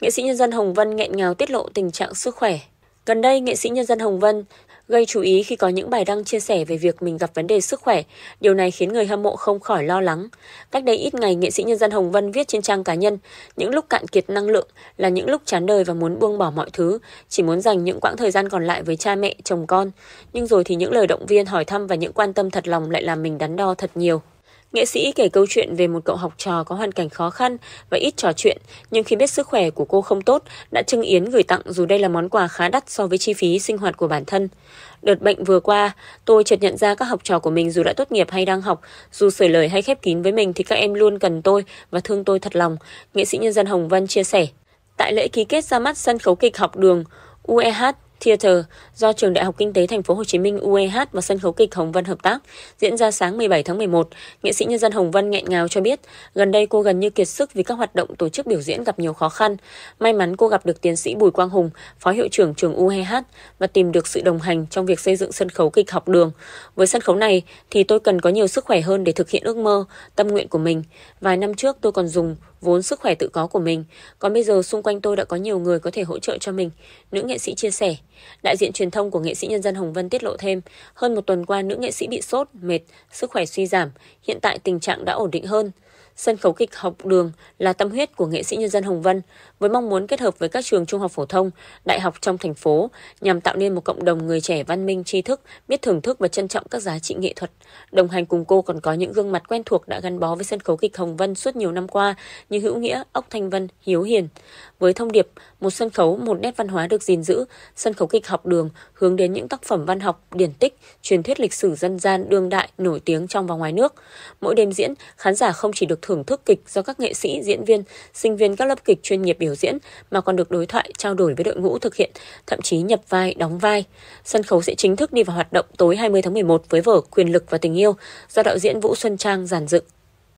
Nghệ sĩ nhân dân Hồng Vân nghẹn ngào tiết lộ tình trạng sức khỏe. Gần đây, nghệ sĩ nhân dân Hồng Vân gây chú ý khi có những bài đăng chia sẻ về việc mình gặp vấn đề sức khỏe. Điều này khiến người hâm mộ không khỏi lo lắng. Cách đây ít ngày, nghệ sĩ nhân dân Hồng Vân viết trên trang cá nhân, những lúc cạn kiệt năng lượng là những lúc chán đời và muốn buông bỏ mọi thứ, chỉ muốn dành những quãng thời gian còn lại với cha mẹ, chồng con. Nhưng rồi thì những lời động viên hỏi thăm và những quan tâm thật lòng lại làm mình đắn đo thật nhiều. Nghệ sĩ kể câu chuyện về một cậu học trò có hoàn cảnh khó khăn và ít trò chuyện, nhưng khi biết sức khỏe của cô không tốt, đã trưng yến gửi tặng dù đây là món quà khá đắt so với chi phí sinh hoạt của bản thân. Đợt bệnh vừa qua, tôi chợt nhận ra các học trò của mình dù đã tốt nghiệp hay đang học, dù sửa lời hay khép kín với mình thì các em luôn cần tôi và thương tôi thật lòng, nghệ sĩ nhân dân Hồng Vân chia sẻ. Tại lễ ký kết ra mắt sân khấu kịch học đường, UEH Theater do Trường Đại học Kinh tế Thành phố Hồ Chí Minh UEH và sân khấu kịch Hồng Vân hợp tác diễn ra sáng 17 tháng 11. Nghệ sĩ nhân dân Hồng Vân nghẹn ngào cho biết, gần đây cô gần như kiệt sức vì các hoạt động tổ chức biểu diễn gặp nhiều khó khăn. May mắn cô gặp được tiến sĩ Bùi Quang Hùng, phó hiệu trưởng trường UEH và tìm được sự đồng hành trong việc xây dựng sân khấu kịch học đường. Với sân khấu này thì tôi cần có nhiều sức khỏe hơn để thực hiện ước mơ, tâm nguyện của mình. Vài năm trước tôi còn dùng vốn sức khỏe tự có của mình, còn bây giờ xung quanh tôi đã có nhiều người có thể hỗ trợ cho mình, nữ nghệ sĩ chia sẻ. Đại diện truyền thông của nghệ sĩ nhân dân Hồng Vân tiết lộ thêm, hơn một tuần qua nữ nghệ sĩ bị sốt, mệt, sức khỏe suy giảm, hiện tại tình trạng đã ổn định hơn. Sân khấu kịch học đường là tâm huyết của nghệ sĩ nhân dân Hồng Vân với mong muốn kết hợp với các trường trung học phổ thông, đại học trong thành phố nhằm tạo nên một cộng đồng người trẻ văn minh, tri thức, biết thưởng thức và trân trọng các giá trị nghệ thuật. Đồng hành cùng cô còn có những gương mặt quen thuộc đã gắn bó với sân khấu kịch Hồng Vân suốt nhiều năm qua như Hữu Nghĩa, Ốc Thanh Vân, Hiếu Hiền. Với thông điệp một sân khấu, một nét văn hóa được gìn giữ, sân khấu kịch học đường hướng đến những tác phẩm văn học, điển tích, truyền thuyết lịch sử dân gian đương đại nổi tiếng trong và ngoài nước. Mỗi đêm diễn, khán giả không chỉ được thưởng thức kịch do các nghệ sĩ, diễn viên, sinh viên các lớp kịch chuyên nghiệp biểu diễn mà còn được đối thoại, trao đổi với đội ngũ thực hiện, thậm chí nhập vai, đóng vai. Sân khấu sẽ chính thức đi vào hoạt động tối 20 tháng 11 với vở Quyền lực và tình yêu do đạo diễn Vũ Xuân Trang giàn dựng.